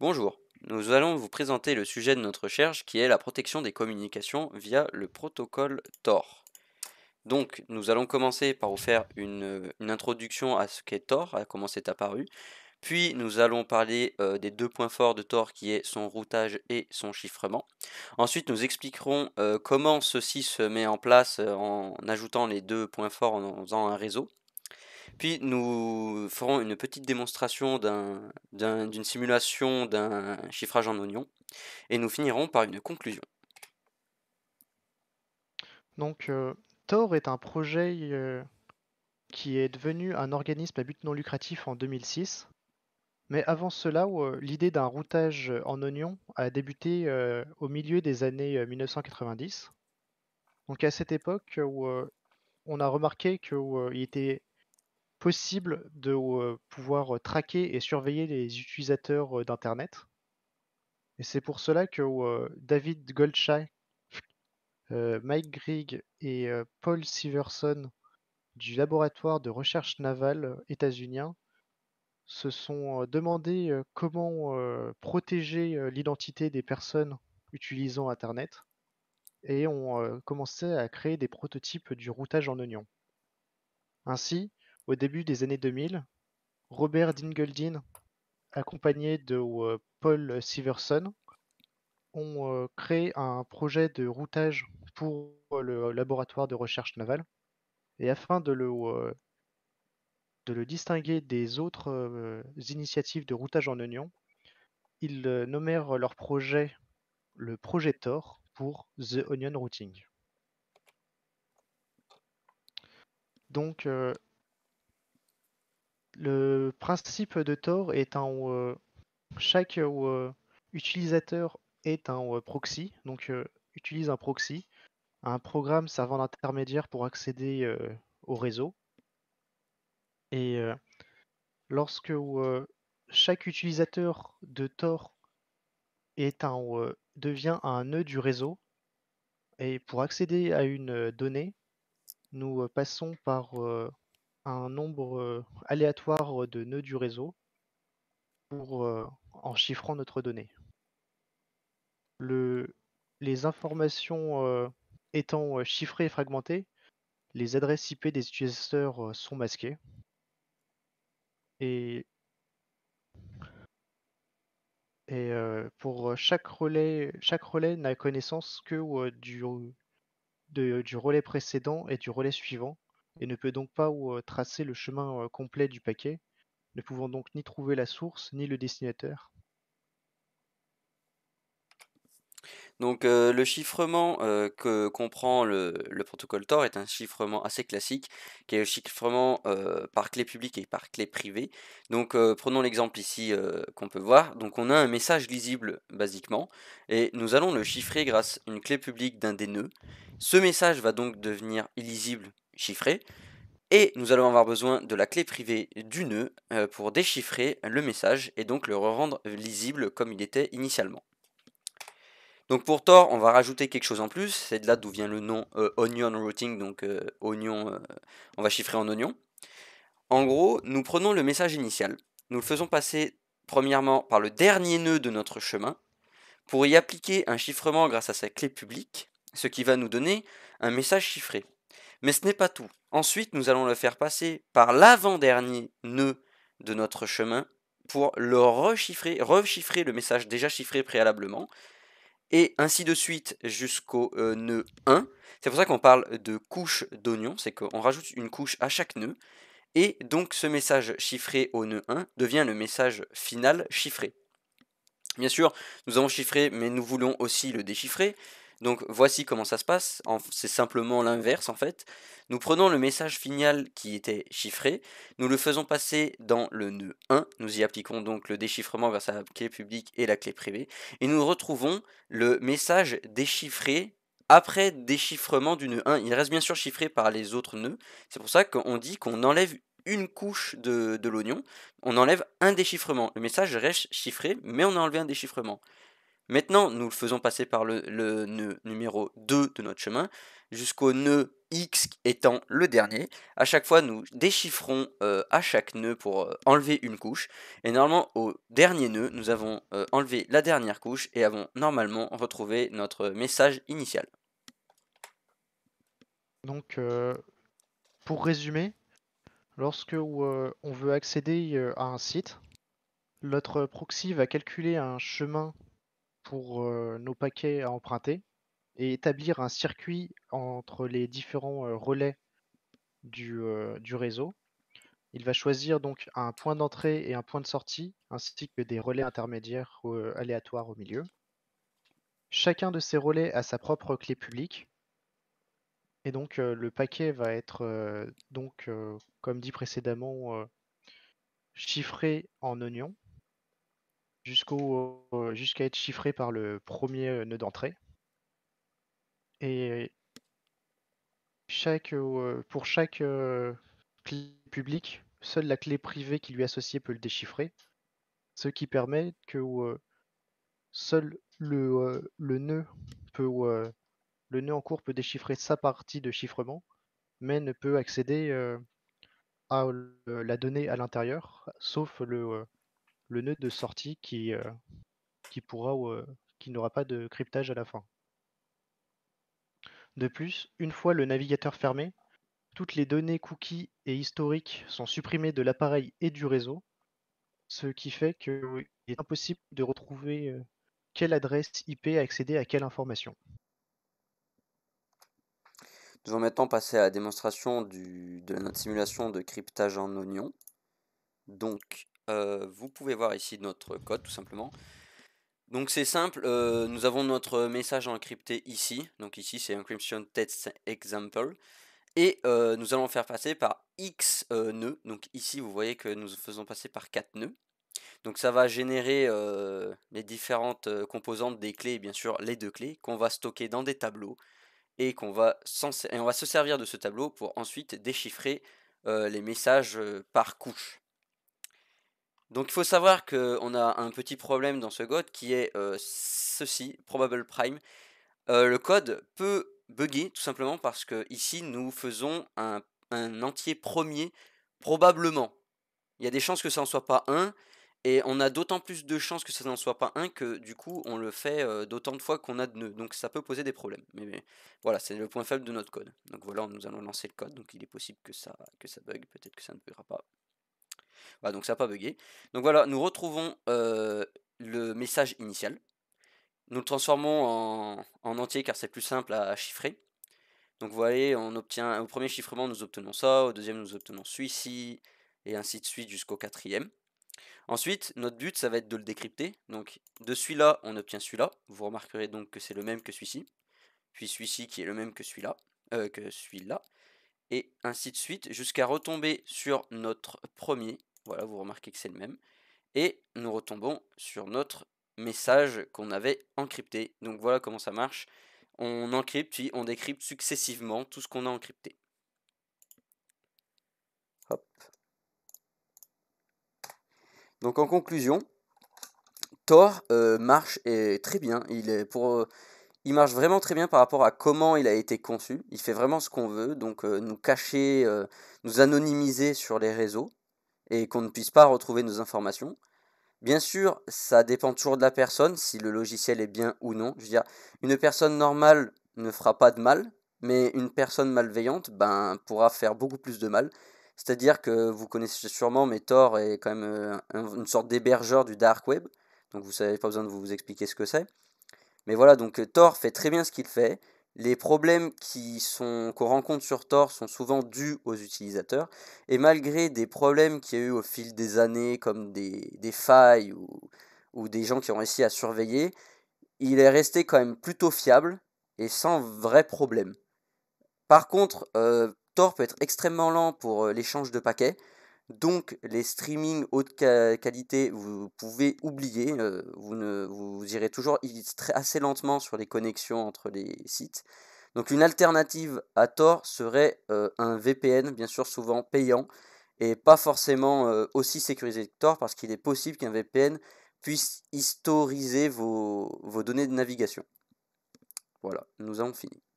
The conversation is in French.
Bonjour, nous allons vous présenter le sujet de notre recherche qui est la protection des communications via le protocole Tor. Donc nous allons commencer par vous faire une, introduction à ce qu'est Tor, à comment c'est apparu. Puis nous allons parler euh, des deux points forts de Tor qui est son routage et son chiffrement. Ensuite nous expliquerons euh, comment ceci se met en place euh, en ajoutant les deux points forts en faisant un réseau. Puis nous ferons une petite démonstration d'une simulation d'un chiffrage en oignon. Et nous finirons par une conclusion. Donc, euh, Tor est un projet euh, qui est devenu un organisme à but non lucratif en 2006. Mais avant cela, euh, l'idée d'un routage en oignon a débuté au milieu des années 1990. Donc à cette époque, où on a remarqué qu'il était possible de pouvoir traquer et surveiller les utilisateurs d'Internet. Et c'est pour cela que David Goldshack, Mike Grigg et Paul Siverson du laboratoire de recherche navale états se sont demandé comment protéger l'identité des personnes utilisant Internet et ont commencé à créer des prototypes du routage en oignon. Ainsi, au début des années 2000, Robert Dingeldin, accompagné de euh, Paul Siverson, ont euh, créé un projet de routage pour euh, le laboratoire de recherche navale. Et afin de le, de le distinguer des autres initiatives de routage en oignon, ils nommèrent leur projet le projet Tor pour The Onion Routing. Donc, le principe de Tor est un euh, chaque euh, utilisateur est un euh, proxy, donc utilise un proxy, un programme servant d'intermédiaire pour accéder au réseau. Et lorsque chaque utilisateur de Tor est devient un nœud du réseau, et pour accéder à une donnée, nous passons par un nombre aléatoire de nœuds du réseau pour, en chiffrant notre donnée. les informations étant chiffrées et fragmentées, les adresses IP des utilisateurs sont masquées. Et, et pour chaque relais, chaque relais n'a connaissance que du, du relais précédent et du relais suivant et ne peut donc pas euh, tracer le chemin euh, complet du paquet, ne pouvant donc ni trouver la source ni le destinataire. Donc euh, le chiffrement que comprend le, protocole Tor est un chiffrement assez classique, qui est le chiffrement par clé publique et par clé privée. Donc prenons l'exemple ici qu'on peut voir. Donc on a un message lisible basiquement, et nous allons le chiffrer grâce à une clé publique d'un des nœuds. Ce message va donc devenir illisible chiffré. Et nous allons avoir besoin de la clé privée du nœud euh, pour déchiffrer le message et donc le rendre lisible comme il était initialement. Donc pour Tor, on va rajouter quelque chose en plus, c'est de là d'où vient le nom euh, Onion Routing, donc euh, on va chiffrer en oignon. En gros, nous prenons le message initial, nous le faisons passer premièrement par le dernier nœud de notre chemin, pour y appliquer un chiffrement grâce à sa clé publique, ce qui va nous donner un message chiffré. Mais ce n'est pas tout. Ensuite, nous allons le faire passer par l'avant-dernier nœud de notre chemin pour le rechiffrer, rechiffrer le message déjà chiffré préalablement, et ainsi de suite jusqu'au euh, nœud 1. C'est pour ça qu'on parle de couche d'oignon, c'est qu'on rajoute une couche à chaque nœud, et donc ce message chiffré au nœud 1 devient le message final chiffré. Bien sûr, nous avons chiffré, mais nous voulons aussi le déchiffrer. Donc voici comment ça se passe, c'est simplement l'inverse en fait. Nous prenons le message final qui était chiffré, nous le faisons passer dans le nœud 1, nous y appliquons donc le déchiffrement vers la clé publique et la clé privée, et nous retrouvons le message déchiffré après déchiffrement du nœud 1. Il reste bien sûr chiffré par les autres nœuds, c'est pour ça qu'on dit qu'on enlève une couche de, de l'oignon, on enlève un déchiffrement. Le message reste chiffré, mais on a enlevé un déchiffrement. Maintenant, nous le faisons passer par le, nœud numéro 2 de notre chemin, jusqu'au nœud X étant le dernier. A chaque fois, nous déchiffrons euh, à chaque nœud pour euh, enlever une couche. Et normalement, au dernier nœud, nous avons euh, enlevé la dernière couche et avons normalement retrouvé notre message initial. Donc, pour résumer, lorsque on veut accéder à un site, notre proxy va calculer un chemin pour euh, nos paquets à emprunter et établir un circuit entre les différents euh, relais euh, du, réseau. Il va choisir donc un point d'entrée et un point de sortie, ainsi que des relais intermédiaires aléatoires au milieu. Chacun de ces relais a sa propre clé publique. Et donc le paquet va être, donc, comme dit précédemment, chiffré en oignons jusqu'au euh, jusqu'à être chiffré par le premier euh, nœud d'entrée. Et chaque, euh, pour chaque clé publique, seule la clé privée qui lui est associée peut le déchiffrer, ce qui permet que seul le, le le nœud en cours peut déchiffrer sa partie de chiffrement, mais ne peut accéder à la donnée à l'intérieur, sauf le le nœud de sortie qui, euh, qui pourra euh, qui n'aura pas de cryptage à la fin. De plus, une fois le navigateur fermé, toutes les données cookies et historiques sont supprimées de l'appareil et du réseau, ce qui fait qu'il est impossible de retrouver euh, quelle adresse IP a accédé à quelle information. Nous allons maintenant passer à la démonstration de notre simulation de cryptage en oignon. Donc, euh, vous pouvez voir ici notre code tout simplement. Donc c'est simple, euh, nous avons notre message encrypté ici. Donc ici c'est encryption test example. Et euh, nous allons faire passer par X nœuds. Donc ici vous voyez que nous faisons passer par 4 nœuds. Donc ça va générer les différentes composantes des clés, bien sûr les deux clés, qu'on va stocker dans des tableaux. Et, qu'on va, et on va se servir de ce tableau pour ensuite déchiffrer les messages par couche. Donc il faut savoir qu'on a un petit problème dans ce code qui est euh, ceci, probable prime. Euh, le code peut bugger tout simplement parce que ici nous faisons un, entier premier probablement. Il y a des chances que ça n'en soit pas un et on a d'autant plus de chances que ça n'en soit pas un que du coup on le fait euh, d'autant de fois qu'on a de nœuds. Donc ça peut poser des problèmes. Mais, voilà, c'est le point faible de notre code. Donc voilà, nous allons lancer le code. Donc il est possible que ça, que ça bug, peut-être que ça ne buggera pas donc ça n'a pas bugué. Donc voilà, nous retrouvons le message initial. Nous le transformons en, entier car c'est plus simple à, chiffrer. Donc vous voyez, on obtient, au premier chiffrement, nous obtenons ça, au deuxième, nous obtenons celui-ci, et ainsi de suite jusqu'au quatrième. Ensuite, notre but, ça va être de le décrypter. Donc de celui-là, on obtient celui-là. Vous remarquerez donc que c'est le même que celui-ci. Puis celui-ci qui est le même que celui-là. Euh, que celui-là. Et ainsi de suite, jusqu'à retomber sur notre premier, voilà, vous remarquez que c'est le même. Et nous retombons sur notre message qu'on avait encrypté. Donc voilà comment ça marche. On encrypte puis on décrypte successivement tout ce qu'on a encrypté. Donc en conclusion, Tor euh, marche et très bien. Il, est pour, euh, il marche vraiment très bien par rapport à comment il a été conçu. Il fait vraiment ce qu'on veut, donc euh, nous cacher, nous anonymiser sur les réseaux et qu'on ne puisse pas retrouver nos informations. Bien sûr, ça dépend toujours de la personne, si le logiciel est bien ou non. Je veux dire, une personne normale ne fera pas de mal, mais une personne malveillante ben, pourra faire beaucoup plus de mal. C'est-à-dire que vous connaissez sûrement, mais Thor est quand même euh, une sorte d'hébergeur du dark web. Donc vous n'avez pas besoin de vous expliquer ce que c'est. Mais voilà, donc Tor fait très bien ce qu'il fait. Les problèmes qu'on rencontre sur Tor sont souvent dus aux utilisateurs, et malgré des problèmes qu'il y a eu au fil des années, comme des, failles ou, des gens qui ont réussi à surveiller, il est resté quand même plutôt fiable et sans vrai problème. Par contre, euh, Tor peut être extrêmement lent pour euh, l'échange de paquets, donc les streamings haute qualité, vous pouvez oublier, euh, vous, irez toujours assez lentement sur les connexions entre les sites. Donc une alternative à Tor serait euh, un VPN, bien sûr souvent payant, et pas forcément euh, aussi sécurisé que Tor, parce qu'il est possible qu'un VPN puisse historiser vos, vos données de navigation. Voilà, nous avons fini.